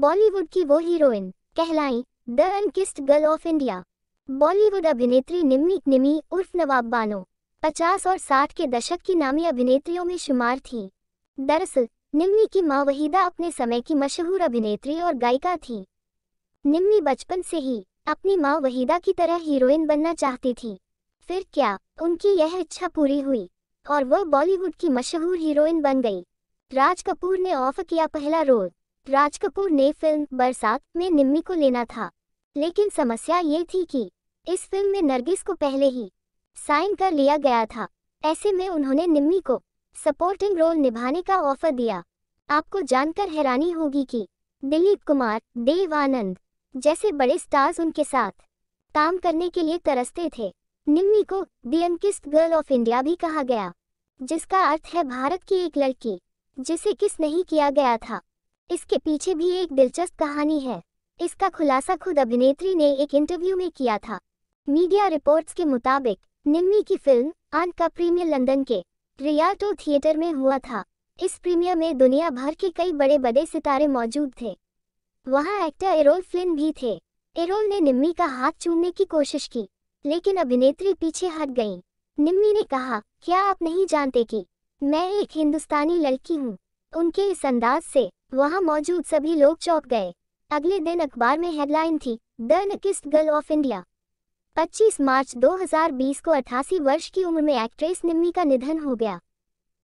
बॉलीवुड की वो हीरोइन कहलाई the unkissed girl of India Bollywood अभिनेत्री निम्मी निमी उर्फ नवाब बानो पचास और साठ के दशक की नामी अभिनेत्रियों में शुमार थी दरअसल निम्मी की माँ वहीदा अपने समय की मशहूर अभिनेत्री और गायिका थी निम्मी बचपन से ही अपनी माँ वहीदा की तरह हीरोइन बनना चाहती थी फिर क्या उनकी यह इच्छा पूरी हुई और वह बॉलीवुड की मशहूर हीरोइन बन गई राज कपूर ने ऑफर किया पहला रोल राज कपूर ने फिल्म बरसात में निम्मी को लेना था लेकिन समस्या ये थी कि इस फिल्म में नरगिस को पहले ही साइन कर लिया गया था ऐसे में उन्होंने निम्मी को सपोर्टिंग रोल निभाने का ऑफर दिया आपको जानकर हैरानी होगी कि दिलीप कुमार देव आनंद जैसे बड़े स्टार्स उनके साथ काम करने के लिए तरसते थे निम्मी को दी गर्ल ऑफ इंडिया भी कहा गया जिसका अर्थ है भारत की एक लड़की जिसे किस नहीं किया गया था इसके पीछे भी एक दिलचस्प कहानी है इसका खुलासा खुद अभिनेत्री ने एक इंटरव्यू में किया था मीडिया रिपोर्ट्स के मुताबिक निम्मी की फिल्म आन का प्रीमियर लंदन के रियाटो थिएटर में हुआ था इस प्रीमियर में दुनिया भर के कई बड़े बड़े सितारे मौजूद थे वहां एक्टर एरोल फ्लिन भी थे एरोल ने निम्मी का हाथ चूमने की कोशिश की लेकिन अभिनेत्री पीछे हट गई निम्मी ने कहा क्या आप नहीं जानते कि मैं एक हिंदुस्तानी लड़की हूँ उनके इस अंदाज से वहां मौजूद सभी लोग चौंक गए अगले दिन अखबार में हेडलाइन थी the unkissed girl of India 25 मार्च 2020 को 88 वर्ष की उम्र में एक्ट्रेस निम्मी का निधन हो गया